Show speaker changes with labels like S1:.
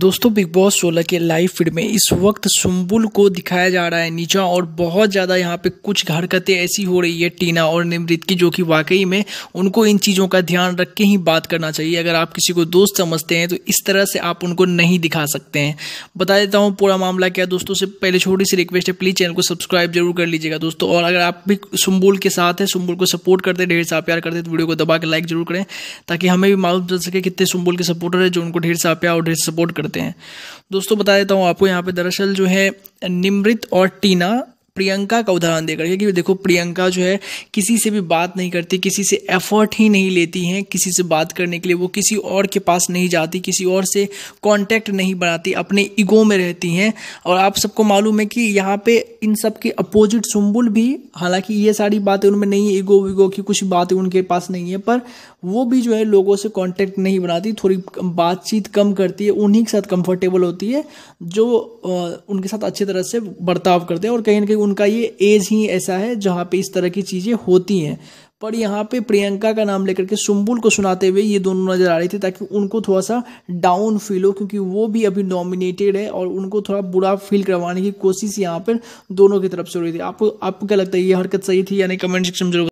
S1: दोस्तों big boss 16 के live feed में इस वक्त सुम्बुल को दिखाया जा रहा है नीचा और बहुत ज़्यादा यहाँ पे कुछ हरकतें ऐसी हो रही है टीना और निमृत की जो कि वाकई में उनको इन चीज़ों का ध्यान रख के ही बात करना चाहिए अगर आप किसी को दोस्त समझते हैं तो इस तरह से आप उनको नहीं दिखा सकते हैं बता देता हूँ पूरा मामला क्या दोस्तों से पहले छोटी सी रिक्वेस्ट है प्लीज़ चैनल को सब्सक्राइब जरूर कर लीजिएगा दोस्तों और अगर आप भी सुम्बुल के साथ हैं सुम्बुल को सपोर्ट करते ढेर सा प्यार करते तो वीडियो को दबा के लाइक जरूर करें ताकि हमें भी मालूम चल सके कितने सुम्बुल के सपोर्टर है जो उनको ढेर सा प्यार और ढेर सपोर्ट करते हैं दोस्तों बता देता हूँ आपको यहाँ पे दरअसल जो है निमृत और टीना प्रियंका का उदाहरण देकर के देखो प्रियंका जो है किसी से भी बात नहीं करती किसी से एफर्ट ही नहीं लेती हैं किसी से बात करने के लिए वो किसी और के पास नहीं जाती किसी और से कांटेक्ट नहीं बनाती अपने ईगो में रहती हैं और आप सबको मालूम है कि यहाँ पे इन सब के अपोजिट सुम्बुल भी हालांकि ये सारी बातें उनमें नहीं है ईगो वीगो की कुछ बातें उनके पास नहीं है पर वो भी जो है लोगों से कॉन्टैक्ट नहीं बनाती थोड़ी बातचीत कम करती है उन्हीं के साथ कंफर्टेबल होती है जो उनके साथ अच्छी तरह से बर्ताव करते हैं और कहीं ना कहीं उनका ये एज ही ऐसा है जहाँ पे इस तरह की चीज़ें होती हैं पर यहाँ पे प्रियंका का नाम लेकर के सुम्बुल को सुनाते हुए ये दोनों नज़र आ रहे थे ताकि उनको थोड़ा सा डाउन फील हो क्योंकि वो भी अभी नॉमिनेटेड है और उनको थोड़ा बुरा फील करवाने की कोशिश यहाँ पर दोनों की तरफ से हो रही थी आपको आपको क्या लगता है ये हरकत सही थी यानी कमेंट सेक्शन में जरूर